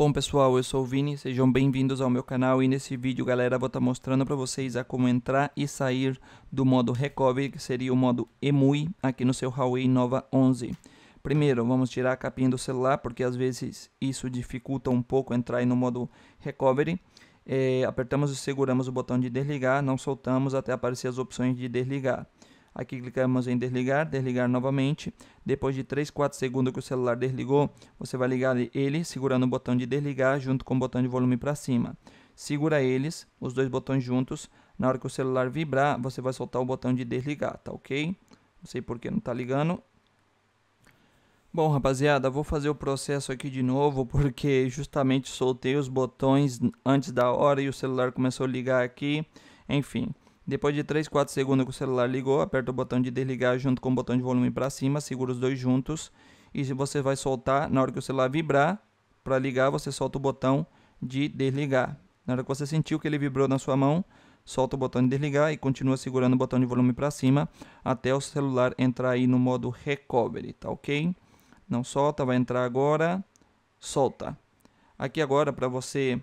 Bom pessoal, eu sou o Vini, sejam bem-vindos ao meu canal e nesse vídeo galera vou estar tá mostrando para vocês a como entrar e sair do modo Recovery, que seria o modo EMUI aqui no seu Huawei Nova 11. Primeiro, vamos tirar a capinha do celular, porque às vezes isso dificulta um pouco entrar no modo Recovery. É, apertamos e seguramos o botão de desligar, não soltamos até aparecer as opções de desligar. Aqui clicamos em desligar, desligar novamente. Depois de 3, 4 segundos que o celular desligou, você vai ligar ele segurando o botão de desligar junto com o botão de volume para cima. Segura eles, os dois botões juntos. Na hora que o celular vibrar, você vai soltar o botão de desligar, tá ok? Não sei por que não tá ligando. Bom, rapaziada, vou fazer o processo aqui de novo porque justamente soltei os botões antes da hora e o celular começou a ligar aqui. Enfim, depois de 3, 4 segundos que o celular ligou, aperta o botão de desligar junto com o botão de volume para cima, segura os dois juntos e você vai soltar, na hora que o celular vibrar, para ligar, você solta o botão de desligar. Na hora que você sentiu que ele vibrou na sua mão, solta o botão de desligar e continua segurando o botão de volume para cima até o celular entrar aí no modo recovery, tá ok? Não solta, vai entrar agora, solta. Aqui agora, para você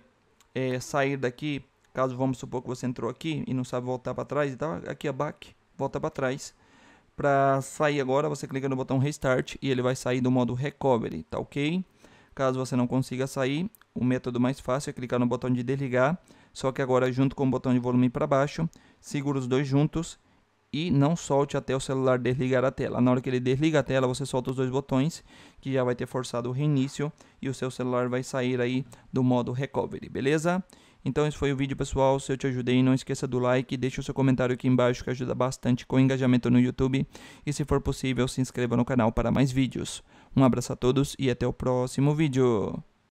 é, sair daqui, Caso vamos supor que você entrou aqui e não sabe voltar para trás e tal, aqui é back, volta para trás. Para sair agora, você clica no botão restart e ele vai sair do modo recovery, tá ok? Caso você não consiga sair, o método mais fácil é clicar no botão de desligar, só que agora junto com o botão de volume para baixo, segura os dois juntos e não solte até o celular desligar a tela. Na hora que ele desliga a tela, você solta os dois botões, que já vai ter forçado o reinício e o seu celular vai sair aí do modo recovery, beleza? Então esse foi o vídeo, pessoal. Se eu te ajudei, não esqueça do like, deixa o seu comentário aqui embaixo que ajuda bastante com o engajamento no YouTube e se for possível, se inscreva no canal para mais vídeos. Um abraço a todos e até o próximo vídeo.